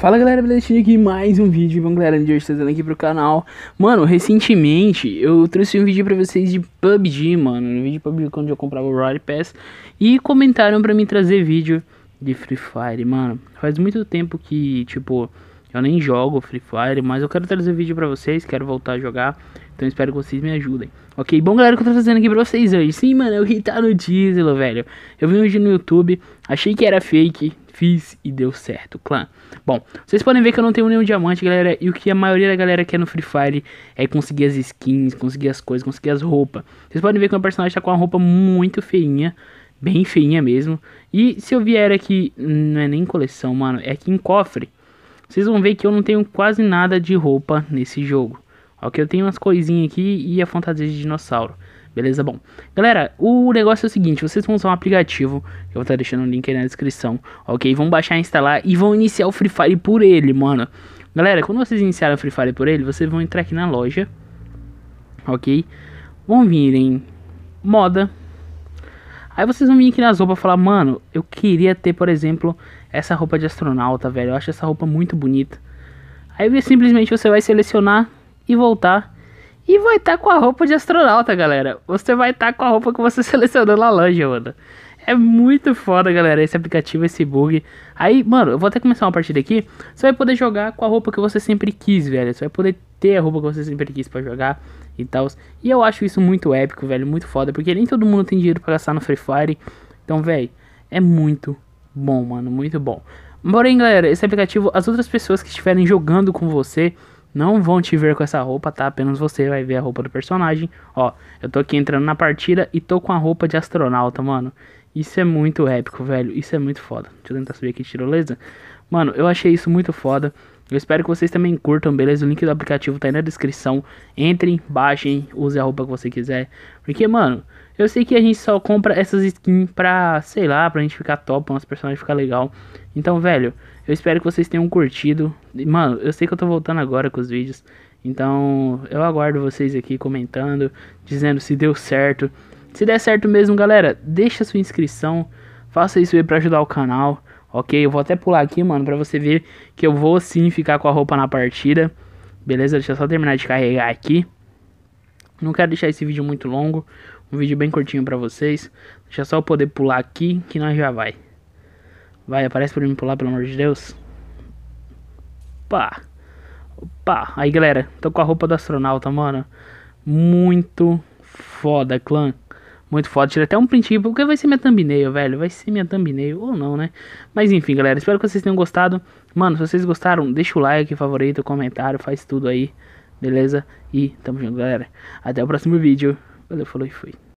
Fala galera, beleza? aqui mais um vídeo, bom galera, de hoje trazendo aqui pro canal Mano, recentemente eu trouxe um vídeo pra vocês de PUBG, mano Um vídeo de PUBG quando eu comprava o Royal Pass E comentaram pra mim trazer vídeo de Free Fire, mano Faz muito tempo que, tipo, eu nem jogo Free Fire, mas eu quero trazer vídeo pra vocês, quero voltar a jogar. Então espero que vocês me ajudem. Ok, bom galera, o que eu tô trazendo aqui pra vocês hoje. Sim, mano, é o que tá no diesel, velho. Eu vi hoje no YouTube, achei que era fake, fiz e deu certo, clã. Bom, vocês podem ver que eu não tenho nenhum diamante, galera. E o que a maioria da galera quer no Free Fire é conseguir as skins, conseguir as coisas, conseguir as roupas. Vocês podem ver que o meu personagem tá com uma roupa muito feinha bem feinha mesmo. E se eu vier aqui, hum, não é nem coleção, mano, é aqui em cofre. Vocês vão ver que eu não tenho quase nada de roupa nesse jogo. Ok, eu tenho umas coisinhas aqui e a fantasia de dinossauro. Beleza? Bom, galera, o negócio é o seguinte: vocês vão usar um aplicativo, que eu vou estar deixando o link aí na descrição, ok? Vão baixar, instalar e vão iniciar o Free Fire por ele, mano. Galera, quando vocês iniciarem o Free Fire por ele, vocês vão entrar aqui na loja, ok? Vão vir em moda, Aí vocês vão vir aqui nas roupas e falar, mano, eu queria ter, por exemplo, essa roupa de astronauta, velho. Eu acho essa roupa muito bonita. Aí simplesmente você vai selecionar e voltar. E vai estar tá com a roupa de astronauta, galera. Você vai estar tá com a roupa que você selecionou na loja, mano. É muito foda, galera, esse aplicativo, esse bug. Aí, mano, eu vou até começar uma partida aqui. Você vai poder jogar com a roupa que você sempre quis, velho. Você vai poder ter a roupa que você sempre quis para jogar e tal. E eu acho isso muito épico, velho, muito foda, porque nem todo mundo tem dinheiro para gastar no Free Fire. Então, velho, é muito bom, mano, muito bom. Porém, galera, esse aplicativo, as outras pessoas que estiverem jogando com você não vão te ver com essa roupa, tá? Apenas você vai ver a roupa do personagem. Ó, eu tô aqui entrando na partida e tô com a roupa de astronauta, mano. Isso é muito épico, velho. Isso é muito foda. Deixa eu tentar subir aqui tirolesa. Mano, eu achei isso muito foda. Eu espero que vocês também curtam, beleza? O link do aplicativo tá aí na descrição. Entrem, baixem, use a roupa que você quiser. Porque, mano, eu sei que a gente só compra essas skins pra, sei lá, pra gente ficar top, pra nosso personagem ficar legal. Então, velho, eu espero que vocês tenham curtido. Mano, eu sei que eu tô voltando agora com os vídeos. Então, eu aguardo vocês aqui comentando, dizendo se deu certo. Se der certo mesmo, galera, deixa sua inscrição. Faça isso aí pra ajudar o canal. Ok, eu vou até pular aqui, mano, pra você ver que eu vou sim ficar com a roupa na partida. Beleza? Deixa eu só terminar de carregar aqui. Não quero deixar esse vídeo muito longo. Um vídeo bem curtinho pra vocês. Deixa só eu poder pular aqui que nós já vai. Vai, aparece pra mim pular, pelo amor de Deus. Pá. Opa. Aí, galera. Tô com a roupa do astronauta, mano. Muito foda, clã. Muito foda, tirei até um printinho, porque vai ser minha thumbnail, velho. Vai ser minha thumbnail, ou não, né? Mas enfim, galera, espero que vocês tenham gostado. Mano, se vocês gostaram, deixa o like, favorito, comentário, faz tudo aí, beleza? E tamo junto, galera. Até o próximo vídeo. Valeu, falou e fui.